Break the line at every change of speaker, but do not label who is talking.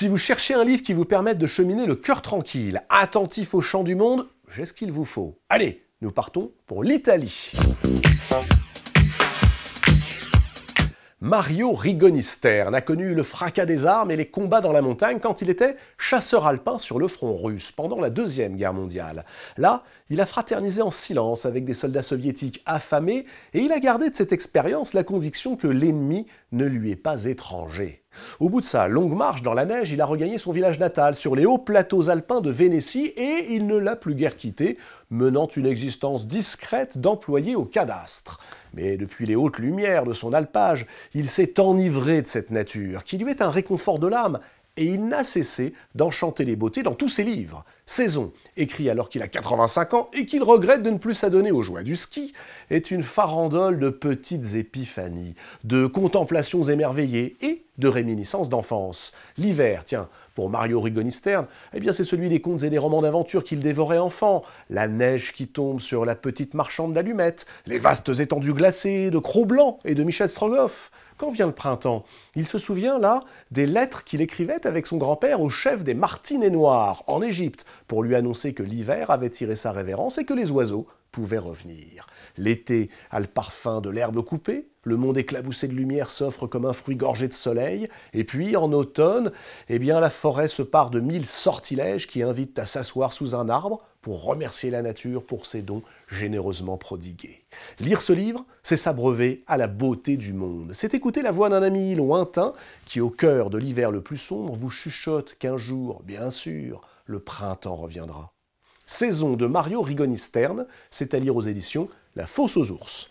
Si vous cherchez un livre qui vous permette de cheminer le cœur tranquille, attentif au champ du monde, j'ai ce qu'il vous faut. Allez, nous partons pour l'Italie. Mario Rigonister n'a connu le fracas des armes et les combats dans la montagne quand il était chasseur alpin sur le front russe pendant la Deuxième Guerre mondiale. Là, il a fraternisé en silence avec des soldats soviétiques affamés et il a gardé de cette expérience la conviction que l'ennemi ne lui est pas étranger. Au bout de sa longue marche dans la neige, il a regagné son village natal, sur les hauts plateaux alpins de Vénétie, et il ne l'a plus guère quitté, menant une existence discrète d'employé au cadastre. Mais depuis les hautes lumières de son alpage, il s'est enivré de cette nature, qui lui est un réconfort de l'âme, et il n'a cessé d'enchanter les beautés dans tous ses livres saison, écrit alors qu'il a 85 ans et qu'il regrette de ne plus s'adonner aux joies du ski, est une farandole de petites épiphanies, de contemplations émerveillées et de réminiscences d'enfance. L'hiver, tiens, pour Mario Stern, eh bien c'est celui des contes et des romans d'aventure qu'il dévorait enfant. La neige qui tombe sur la petite marchande d'allumettes, les vastes étendues glacées de Cro Blanc et de Michel Strogoff. Quand vient le printemps, il se souvient là des lettres qu'il écrivait avec son grand-père au chef des Martines Noirs en Égypte, pour lui annoncer que l'hiver avait tiré sa révérence et que les oiseaux pouvaient revenir. L'été a le parfum de l'herbe coupée, le monde éclaboussé de lumière s'offre comme un fruit gorgé de soleil, et puis en automne, eh bien la forêt se part de mille sortilèges qui invitent à s'asseoir sous un arbre, pour remercier la nature pour ses dons généreusement prodigués. Lire ce livre, c'est s'abreuver à la beauté du monde. C'est écouter la voix d'un ami lointain qui, au cœur de l'hiver le plus sombre, vous chuchote qu'un jour, bien sûr, le printemps reviendra. Saison de Mario Rigoni-Stern, c'est à lire aux éditions La Fosse aux ours.